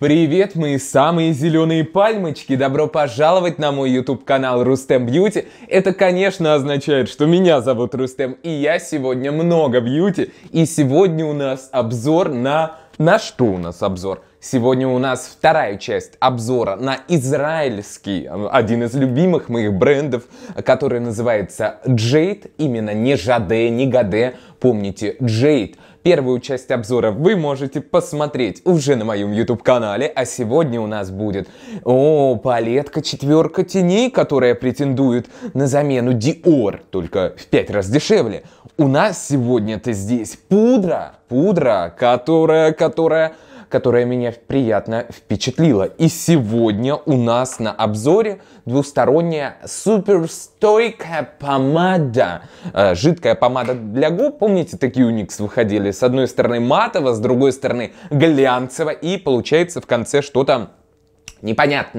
Привет, мои самые зеленые пальмочки! Добро пожаловать на мой YouTube канал Рустем Бьюти. Это, конечно, означает, что меня зовут Рустем, и я сегодня много бьюти. И сегодня у нас обзор на... На что у нас обзор? Сегодня у нас вторая часть обзора на израильский, один из любимых моих брендов, который называется Jade, именно не Жаде, не Гаде, помните, Jade – Первую часть обзора вы можете посмотреть уже на моем YouTube-канале, а сегодня у нас будет, о, палетка четверка теней, которая претендует на замену Dior, только в пять раз дешевле. У нас сегодня-то здесь пудра, пудра, которая, которая которая меня приятно впечатлила. И сегодня у нас на обзоре двусторонняя суперстойкая помада. Э, жидкая помада для губ. Помните, такие у выходили? С одной стороны матово, с другой стороны глянцево. И получается в конце что-то непонятное.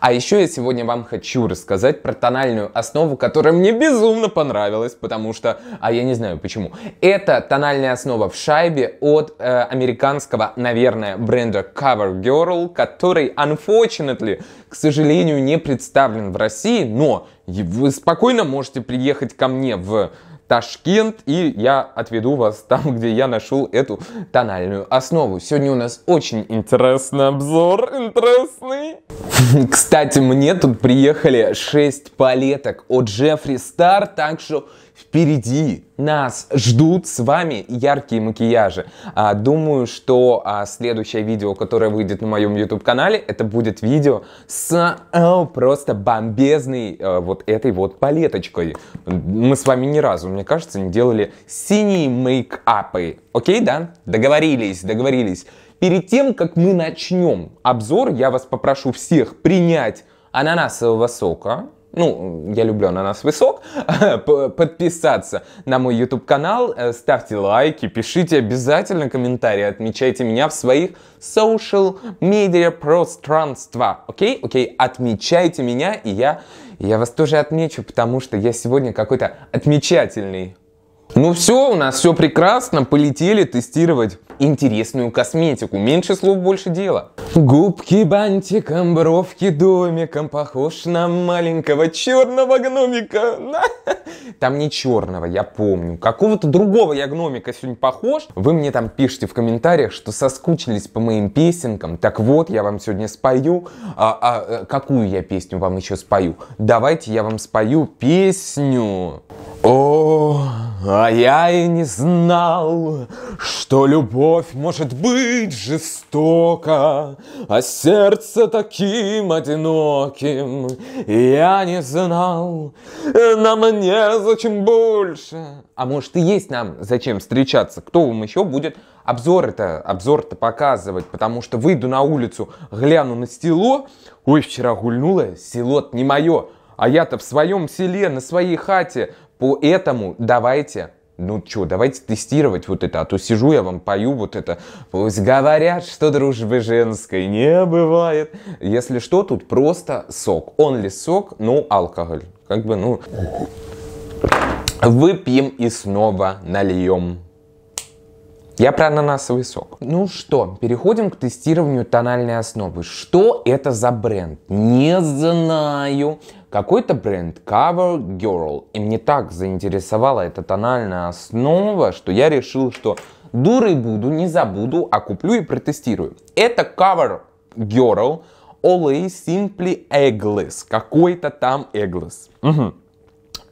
А еще я сегодня вам хочу рассказать про тональную основу, которая мне безумно понравилась, потому что, а я не знаю почему. Это тональная основа в шайбе от э, американского, наверное, бренда Covergirl, который, unfortunately, к сожалению, не представлен в России, но вы спокойно можете приехать ко мне в Ташкент, и я отведу вас там, где я нашел эту тональную основу. Сегодня у нас очень интересный обзор, интересный. Кстати, мне тут приехали 6 палеток от Джеффри Стар, так что Впереди нас ждут с вами яркие макияжи. А, думаю, что а, следующее видео, которое выйдет на моем YouTube-канале, это будет видео с о, э, просто бомбезной а, вот этой вот палеточкой. Мы с вами ни разу, мне кажется, не делали синие мейкапы. Окей, да? Договорились, договорились. Перед тем, как мы начнем обзор, я вас попрошу всех принять ананасового сока, ну, я люблю ананас высок, подписаться на мой YouTube канал, э, ставьте лайки, пишите обязательно комментарии, отмечайте меня в своих social media пространства. окей, окей, отмечайте меня, и я, я вас тоже отмечу, потому что я сегодня какой-то отмечательный. Ну все, у нас все прекрасно, полетели тестировать интересную косметику. Меньше слов, больше дела. Губки бантиком, бровки домиком, похож на маленького черного гномика. Там не черного, я помню. Какого-то другого я гномика сегодня похож. Вы мне там пишите в комментариях, что соскучились по моим песенкам. Так вот, я вам сегодня спою. А, а э, какую я песню вам еще спою? Давайте я вам спою песню. О, а я и не знал, что любовь может быть жестока, а сердце таким одиноким. Я не знал, нам не зачем больше. А может и есть нам зачем встречаться? Кто вам еще будет обзор это обзор-то показывать? Потому что выйду на улицу, гляну на стело. Ой, вчера гульнула, село не мое. А я-то в своем селе, на своей хате, Поэтому давайте ну что, давайте тестировать вот это, а то сижу я вам пою вот это. Пусть говорят, что дружбы женской не бывает. Если что, тут просто сок. Он ли сок, ну алкоголь. Как бы, ну... Выпьем и снова нальем. Я про ананасовый сок. Ну что, переходим к тестированию тональной основы. Что это за бренд? Не знаю. Какой-то бренд Cover Girl, и мне так заинтересовала эта тональная основа, что я решил, что дурой буду, не забуду, а куплю и протестирую. Это Cover Girl Always Simply Eggless, какой-то там Eggless. Угу.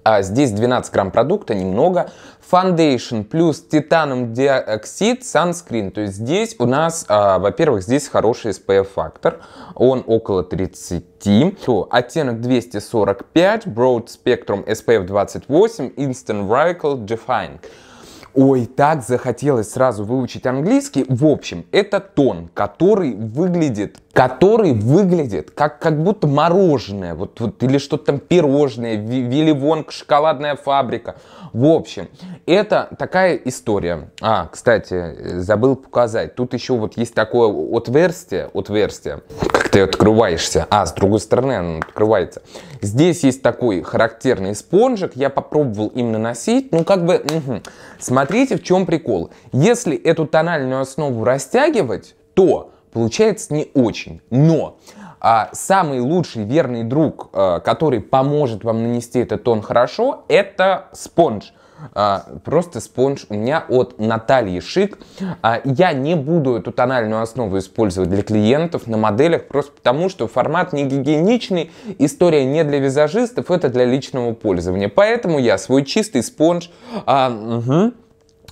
А здесь 12 грамм продукта, немного. Foundation плюс титаном диоксид, санскрин. То есть здесь у нас, а, во-первых, здесь хороший SPF-фактор. Он около 30. То оттенок 245, Broad Spectrum SPF 28, Instant Radical Defined. Ой, так захотелось сразу выучить английский. В общем, это тон, который выглядит, который выглядит как, как будто мороженое, вот, вот или что-то там пирожное, Вилли Вонг, шоколадная фабрика. В общем, это такая история. А, кстати, э, забыл показать. Тут еще вот есть такое отверстие, отверстие как ты открываешься, а с другой стороны она открывается. Здесь есть такой характерный спонжик, я попробовал им наносить, ну как бы, угу. смотрите в чем прикол. Если эту тональную основу растягивать, то получается не очень, но а, самый лучший верный друг, а, который поможет вам нанести этот тон хорошо, это спонж. А, просто спонж у меня от Натальи Шик. А, я не буду эту тональную основу использовать для клиентов на моделях, просто потому что формат не гигиеничный, история не для визажистов, это для личного пользования. Поэтому я свой чистый спонж... А, угу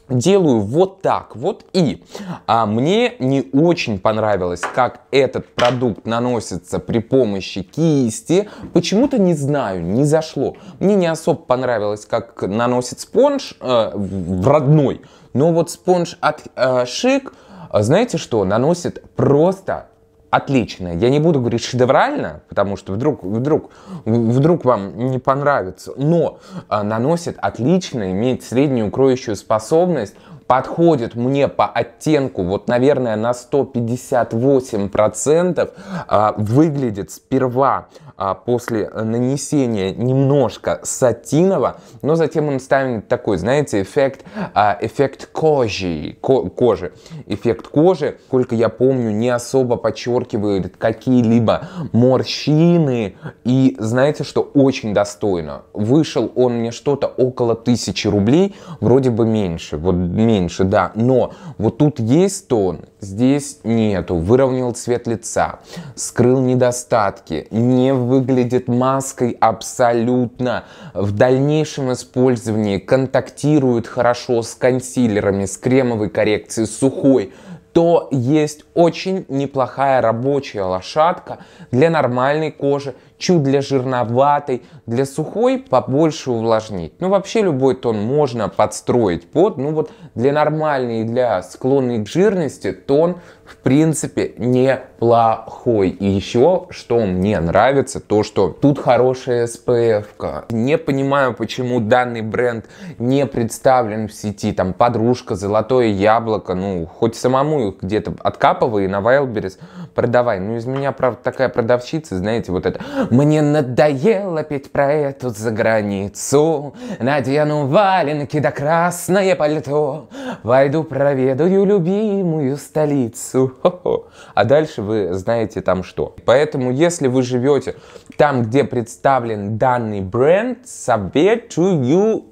делаю вот так вот и а мне не очень понравилось как этот продукт наносится при помощи кисти почему-то не знаю не зашло мне не особо понравилось как наносит спонж э, в родной но вот спонж от э, шик э, знаете что наносит просто отличное. Я не буду говорить шедеврально, потому что вдруг, вдруг, вдруг вам не понравится, но э, наносит отлично, имеет среднюю кроющую способность, подходит мне по оттенку, вот, наверное, на 158%, э, а, выглядит сперва а, после нанесения немножко сатинового, но затем он ставит такой, знаете, эффект, а, эффект кожи, ко кожи. Эффект кожи, сколько я помню, не особо подчеркивает какие-либо морщины. И знаете, что очень достойно. Вышел он мне что-то около тысячи рублей, вроде бы меньше, вот меньше, да. Но вот тут есть тон, Здесь нету. Выровнял цвет лица, скрыл недостатки, не выглядит маской абсолютно. В дальнейшем использовании контактирует хорошо с консилерами, с кремовой коррекцией, с сухой то есть очень неплохая рабочая лошадка для нормальной кожи чуть для жирноватой, для сухой побольше увлажнить. Ну вообще любой тон можно подстроить под, ну вот для нормальной и для склонной к жирности тон в принципе неплохой. И еще, что мне нравится, то что тут хорошая SPF. -ка. Не понимаю, почему данный бренд не представлен в сети, там подружка, золотое яблоко, ну хоть самому их где-то откапывай на Wildberries, продавай. Ну, из меня, правда, такая продавщица, знаете, вот это. Мне надоело петь про эту за границу. Надену валенки да красное пальто. Войду, проведаю любимую столицу. Хо-хо. А дальше вы знаете там что. Поэтому, если вы живете там, где представлен данный бренд, советую,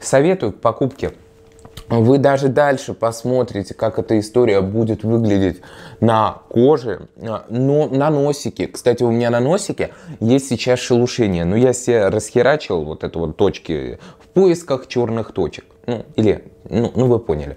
советую к покупке. Вы даже дальше посмотрите, как эта история будет выглядеть на коже, а, но на носике. Кстати, у меня на носике есть сейчас шелушение, но я себе расхерачил вот это вот точки в поисках черных точек. Ну, или, ну, ну вы поняли.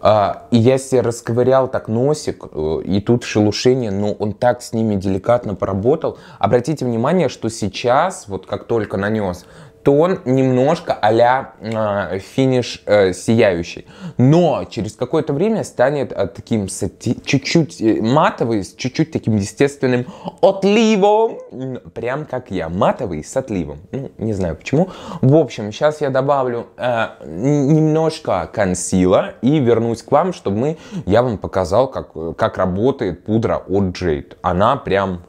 А, и я себе расковырял так носик, э, и тут шелушение, но он так с ними деликатно поработал. Обратите внимание, что сейчас, вот как только нанес тон немножко а-ля э, финиш э, сияющий. Но через какое-то время станет э, таким чуть-чуть э, матовый, с чуть-чуть таким естественным отливом. Прям как я, матовый с отливом. Ну, не знаю почему. В общем, сейчас я добавлю э, немножко консила и вернусь к вам, чтобы мы, я вам показал, как, э, как работает пудра от Jade. Она прям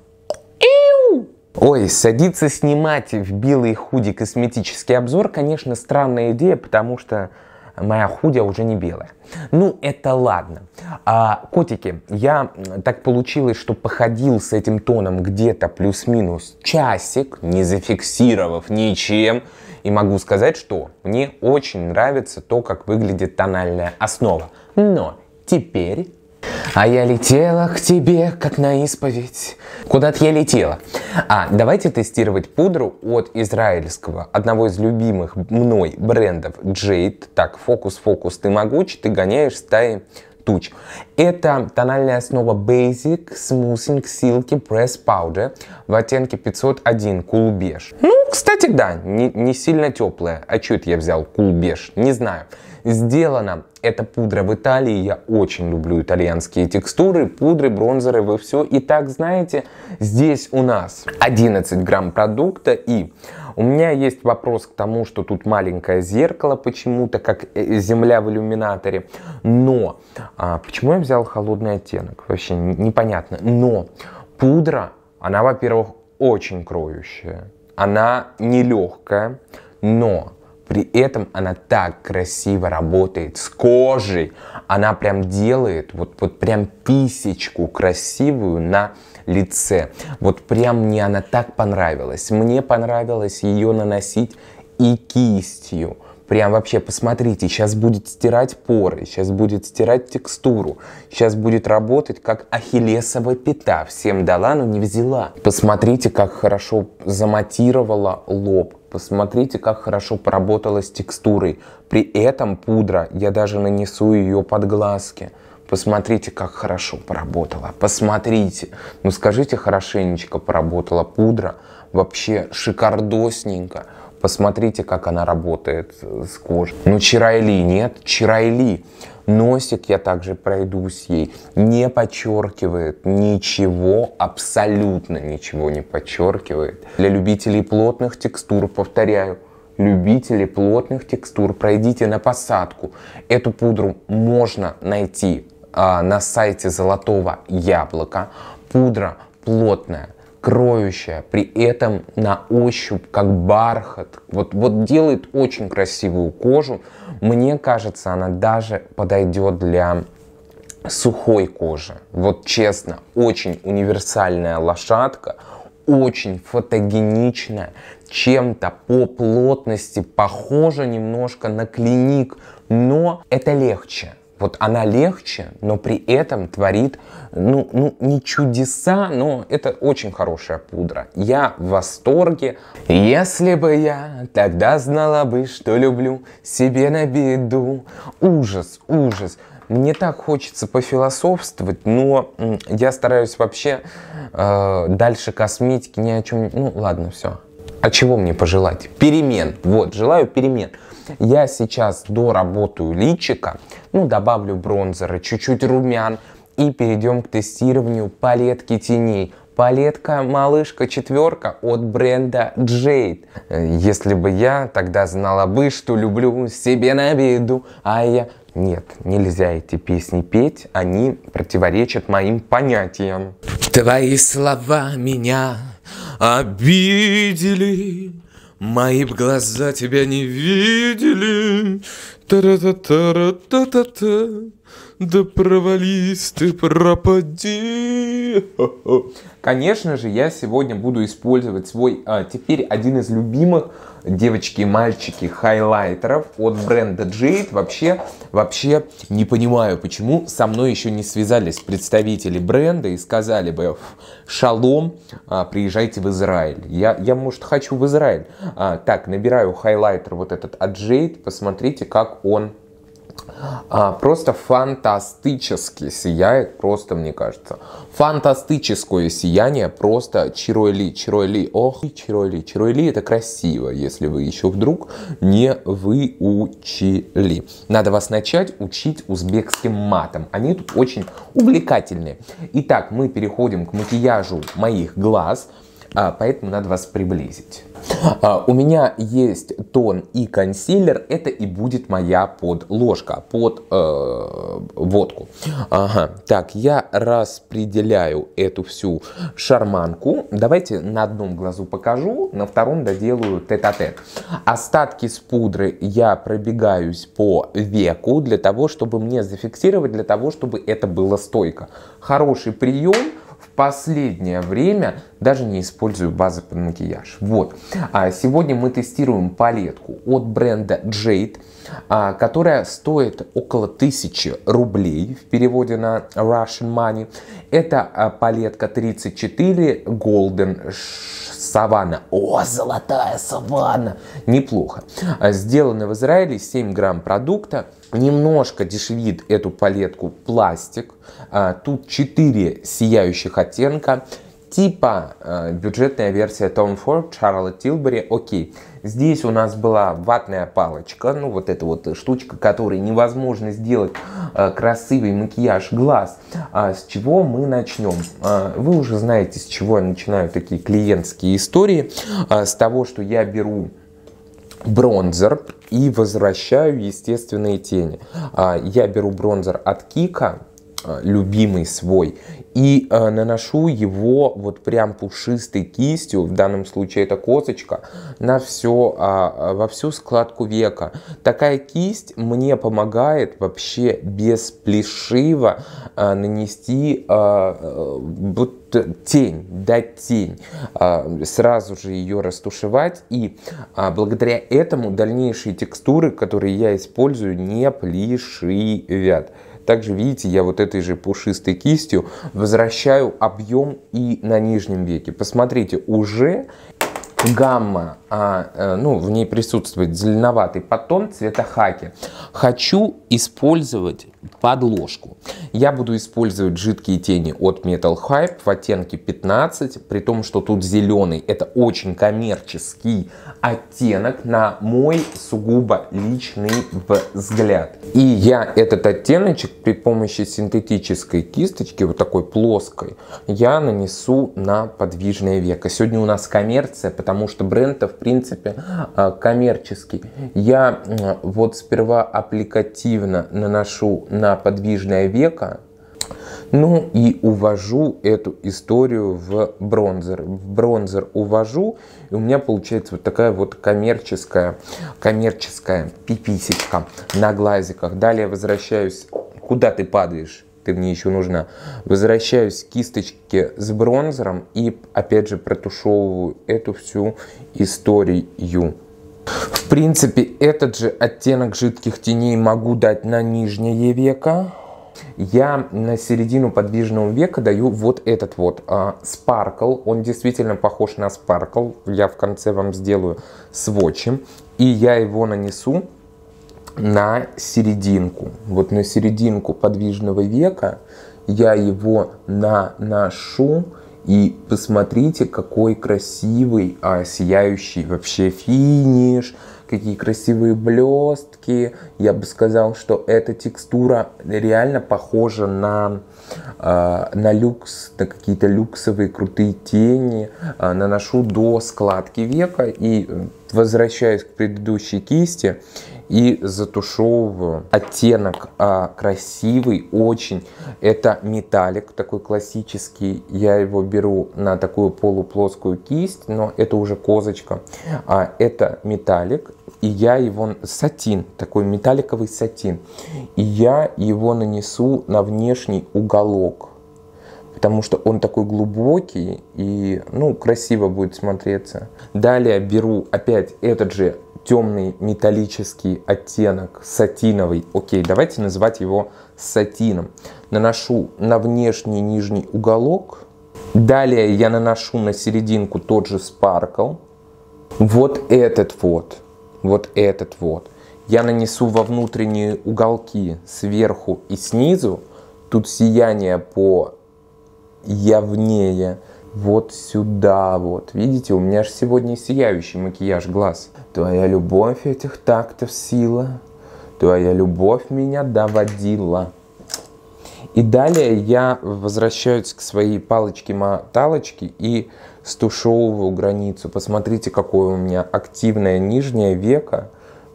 Ой, садиться снимать в белой худи косметический обзор, конечно, странная идея, потому что моя худя уже не белая. Ну, это ладно. А, котики, я так получилось, что походил с этим тоном где-то плюс-минус часик, не зафиксировав ничем. И могу сказать, что мне очень нравится то, как выглядит тональная основа. Но теперь а я летела к тебе, как на исповедь. Куда-то я летела. А, давайте тестировать пудру от израильского, одного из любимых мной брендов Jade. Так, фокус, фокус, ты могуч, ты гоняешь стаи туч. Это тональная основа Basic Smoothing Silk Press Powder в оттенке 501 Cool Beige. Ну, кстати, да, не, не сильно теплая. А что это я взял Cool Beige? Не знаю. Сделана эта пудра в Италии. Я очень люблю итальянские текстуры, пудры, бронзеры, вы все. И так, знаете, здесь у нас 11 грамм продукта и у меня есть вопрос к тому, что тут маленькое зеркало почему-то, как э, земля в иллюминаторе. Но а, почему я взял холодный оттенок? Вообще непонятно. Но пудра, она, во-первых, очень кроющая. Она нелегкая, но при этом она так красиво работает с кожей. Она прям делает вот, вот прям писечку красивую на лице. Вот прям мне она так понравилась. Мне понравилось ее наносить и кистью. Прям вообще посмотрите, сейчас будет стирать поры, сейчас будет стирать текстуру, сейчас будет работать как ахиллесова пята. Всем дала, но не взяла. Посмотрите, как хорошо заматировала лоб. Посмотрите, как хорошо поработала с текстурой. При этом пудра, я даже нанесу ее под глазки посмотрите, как хорошо поработала, посмотрите, ну скажите хорошенечко поработала пудра, вообще шикардосненько, посмотрите, как она работает с кожей. Ну чирайли, нет, чирайли. Носик я также пройду с ей. Не подчеркивает ничего, абсолютно ничего не подчеркивает. Для любителей плотных текстур, повторяю, любители плотных текстур, пройдите на посадку. Эту пудру можно найти а, на сайте Золотого Яблока. Пудра плотная, кроющая, при этом на ощупь, как бархат. Вот, вот делает очень красивую кожу. Мне кажется, она даже подойдет для сухой кожи. Вот честно, очень универсальная лошадка, очень фотогеничная, чем-то по плотности похожа немножко на клиник, но это легче. Вот она легче, но при этом творит, ну, ну, не чудеса, но это очень хорошая пудра. Я в восторге. Если бы я тогда знала бы, что люблю себе на беду. Ужас, ужас. Мне так хочется пофилософствовать, но я стараюсь вообще э, дальше косметики ни о чем. Ну ладно, все. А чего мне пожелать? Перемен. Вот, желаю перемен. Я сейчас доработаю личика, ну, добавлю бронзера, чуть-чуть румян и перейдем к тестированию палетки теней. Палетка «Малышка четверка» от бренда Jade. Если бы я тогда знала бы, что люблю себе на виду, а я... Нет, нельзя эти песни петь, они противоречат моим понятиям. Твои слова меня обидели, Мои б глаза тебя не видели. Та-та-та-та-та-та-та да провались ты, пропади. Конечно же, я сегодня буду использовать свой, а, теперь один из любимых девочки и мальчики хайлайтеров от бренда Jade. Вообще, вообще не понимаю, почему со мной еще не связались представители бренда и сказали бы, шалом, а, приезжайте в Израиль. Я, я, может, хочу в Израиль. А, так, набираю хайлайтер вот этот от Jade, посмотрите, как он а, просто фантастически сияет, просто, мне кажется. Фантастическое сияние, просто чироли, чироли, ох, чироли, чироли, это красиво, если вы еще вдруг не выучили. Надо вас начать учить узбекским матом, они тут очень увлекательные. Итак, мы переходим к макияжу моих глаз. А, поэтому надо вас приблизить. А, у меня есть тон и консилер, это и будет моя подложка под э, водку. Ага, так, я распределяю эту всю шарманку. Давайте на одном глазу покажу, на втором доделаю тет-а-тет. -тет. Остатки с пудры я пробегаюсь по веку для того, чтобы мне зафиксировать, для того, чтобы это было стойко. Хороший прием – последнее время даже не использую базы под макияж. Вот. А сегодня мы тестируем палетку от бренда Jade, а, которая стоит около 1000 рублей в переводе на Russian Money. Это а, палетка 34 Golden саванна. О, золотая саванна! Неплохо. А сделано в Израиле 7 грамм продукта. Немножко дешевит эту палетку пластик. А, тут 4 сияющих оттенка типа э, бюджетная версия Tom Ford Чарла Тилбери. Окей, здесь у нас была ватная палочка, ну вот эта вот штучка, которой невозможно сделать э, красивый макияж глаз. А с чего мы начнем? А, вы уже знаете, с чего я начинаю такие клиентские истории. А, с того, что я беру бронзер и возвращаю естественные тени. А, я беру бронзер от Кика, Э, любимый свой, и э, наношу его вот прям пушистой кистью, в данном случае это косочка на все, э, а, а, во всю складку века. Такая кисть мне помогает вообще без плешива э, нанести э, э вот тень, дать тень, э, сразу же ее растушевать. И а, благодаря этому дальнейшие текстуры, которые я использую, не плешивят. Также, видите, я вот этой же пушистой кистью возвращаю объем и на нижнем веке. Посмотрите, уже гамма а, э, ну, в ней присутствует зеленоватый потом цвета хаки. Хочу использовать подложку. Я буду использовать жидкие тени от Metal Hype в оттенке 15, при том, что тут зеленый. Это очень коммерческий оттенок на мой сугубо личный взгляд. И я этот оттеночек при помощи синтетической кисточки, вот такой плоской, я нанесу на подвижное веко. Сегодня у нас коммерция, потому что брендов принципе, а, коммерческий. Я вот сперва аппликативно наношу на подвижное веко, ну и увожу эту историю в бронзер. В бронзер увожу, и у меня получается вот такая вот коммерческая, коммерческая пиписечка на глазиках. Далее возвращаюсь. Куда ты падаешь? ты мне еще нужна. Возвращаюсь к кисточке с бронзером и опять же протушевываю эту всю историю. В принципе, этот же оттенок жидких теней могу дать на нижнее веко. Я на середину подвижного века даю вот этот вот а, спаркл. Он действительно похож на спаркл. Я в конце вам сделаю сводчи. И я его нанесу на серединку. Вот на серединку подвижного века я его наношу. И посмотрите, какой красивый, а, сияющий вообще финиш, какие красивые блестки. Я бы сказал, что эта текстура реально похожа на, э, на люкс, на какие-то люксовые крутые тени. Э, наношу до складки века и э, возвращаюсь к предыдущей кисти, и затушевываю. Оттенок а, красивый очень. Это металлик такой классический. Я его беру на такую полуплоскую кисть, но это уже козочка. А, это металлик. И я его... Сатин. Такой металликовый сатин. И я его нанесу на внешний уголок потому что он такой глубокий и, ну, красиво будет смотреться. Далее беру опять этот же темный металлический оттенок, сатиновый. Окей, давайте называть его сатином. Наношу на внешний нижний уголок. Далее я наношу на серединку тот же спаркл. Вот этот вот, вот этот вот. Я нанесу во внутренние уголки сверху и снизу. Тут сияние по явнее вот сюда вот. Видите, у меня же сегодня сияющий макияж глаз. Твоя любовь этих тактов сила, твоя любовь меня доводила. И далее я возвращаюсь к своей палочке-моталочке и стушевываю границу. Посмотрите, какое у меня активное нижнее веко,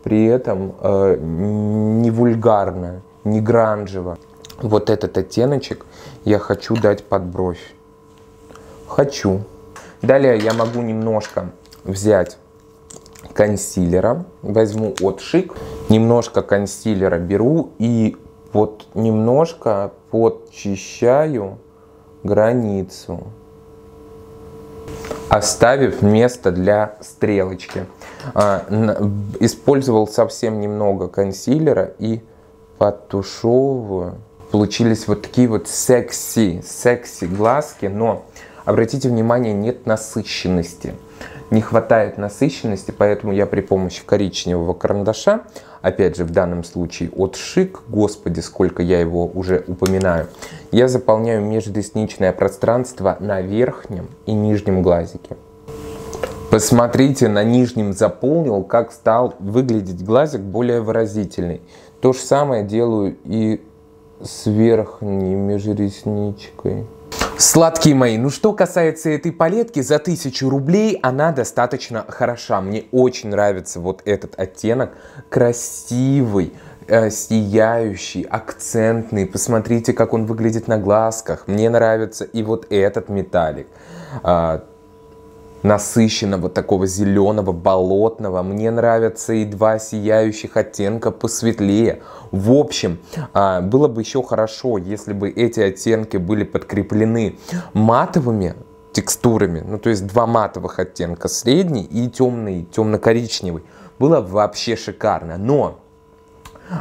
при этом э, не вульгарное, не гранжево. Вот этот оттеночек я хочу дать под бровь хочу. Далее я могу немножко взять консилера, возьму от шик, немножко консилера беру и вот немножко подчищаю границу, оставив место для стрелочки. А, использовал совсем немного консилера и потушевываю. Получились вот такие вот секси, секси глазки, но Обратите внимание, нет насыщенности. Не хватает насыщенности, поэтому я при помощи коричневого карандаша, опять же в данном случае от Шик, господи, сколько я его уже упоминаю, я заполняю межресничное пространство на верхнем и нижнем глазике. Посмотрите, на нижнем заполнил, как стал выглядеть глазик более выразительный. То же самое делаю и с верхней межресничкой. Сладкие мои, ну что касается этой палетки, за 1000 рублей она достаточно хороша. Мне очень нравится вот этот оттенок, красивый, э, сияющий, акцентный. Посмотрите, как он выглядит на глазках. Мне нравится и вот этот металлик. А, насыщенного, такого зеленого, болотного. Мне нравятся и два сияющих оттенка посветлее. В общем, а, было бы еще хорошо, если бы эти оттенки были подкреплены матовыми текстурами, ну то есть два матовых оттенка, средний и темный, темно-коричневый. Было вообще шикарно, но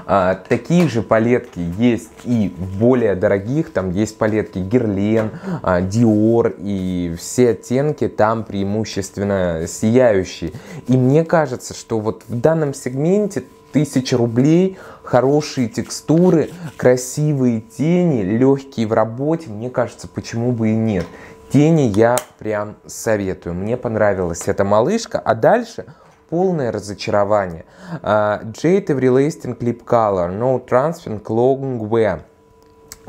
а, такие же палетки есть и более дорогих, там есть палетки Герлен, а, Dior и все оттенки там преимущественно сияющие. И мне кажется, что вот в данном сегменте тысяча рублей, хорошие текстуры, красивые тени, легкие в работе, мне кажется, почему бы и нет. Тени я прям советую. Мне понравилась эта малышка. А дальше полное разочарование. Jade Everlasting Clip Color, No Transfer Long Wear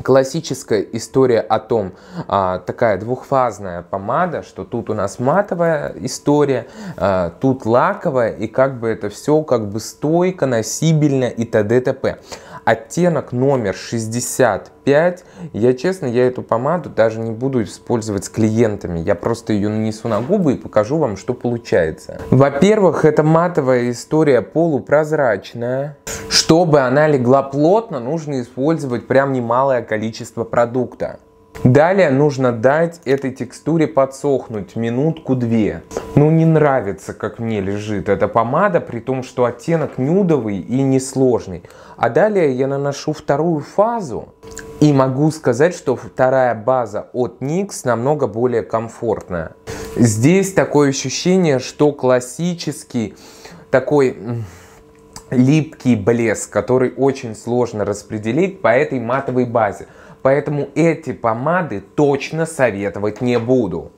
классическая история о том, а, такая двухфазная помада, что тут у нас матовая история, а, тут лаковая, и как бы это все как бы стойко, носибельно и т.д. т.п. Оттенок номер 65. Я честно, я эту помаду даже не буду использовать с клиентами. Я просто ее нанесу на губы и покажу вам, что получается. Во-первых, это матовая история полупрозрачная. Чтобы она легла плотно, нужно использовать прям немалое количество продукта. Далее нужно дать этой текстуре подсохнуть минутку-две. Ну не нравится, как мне лежит эта помада, при том, что оттенок нюдовый и несложный. А далее я наношу вторую фазу. И могу сказать, что вторая база от NYX намного более комфортная. Здесь такое ощущение, что классический такой липкий блеск, который очень сложно распределить по этой матовой базе. Поэтому эти помады точно советовать не буду.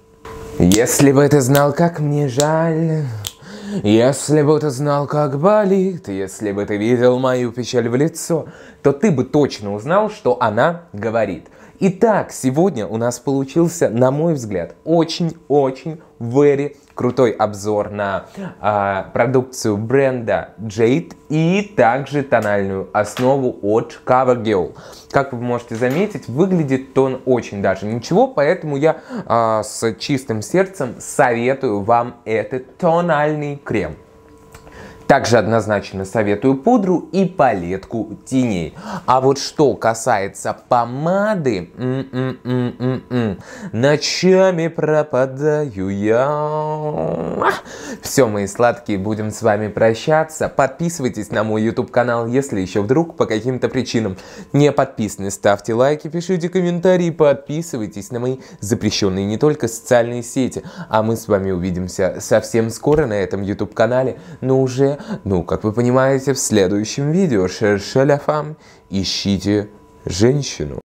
Если бы ты знал, как мне жаль... Если бы ты знал, как болит, если бы ты видел мою печаль в лицо, то ты бы точно узнал, что она говорит. Итак, сегодня у нас получился, на мой взгляд, очень-очень very крутой обзор на э, продукцию бренда Jade и также тональную основу от CoverGirl. Как вы можете заметить, выглядит тон очень даже ничего, поэтому я э, с чистым сердцем советую вам этот тональный крем. Также однозначно советую пудру и палетку теней. А вот что касается помады, м -м -м ночами пропадаю я. Все, мои сладкие, будем с вами прощаться. Подписывайтесь на мой YouTube канал, если еще вдруг по каким-то причинам не подписаны. Ставьте лайки, пишите комментарии, подписывайтесь на мои запрещенные не только социальные сети. А мы с вами увидимся совсем скоро на этом YouTube канале, но уже ну, как вы понимаете, в следующем видео. Шершеляфам. Ищите женщину.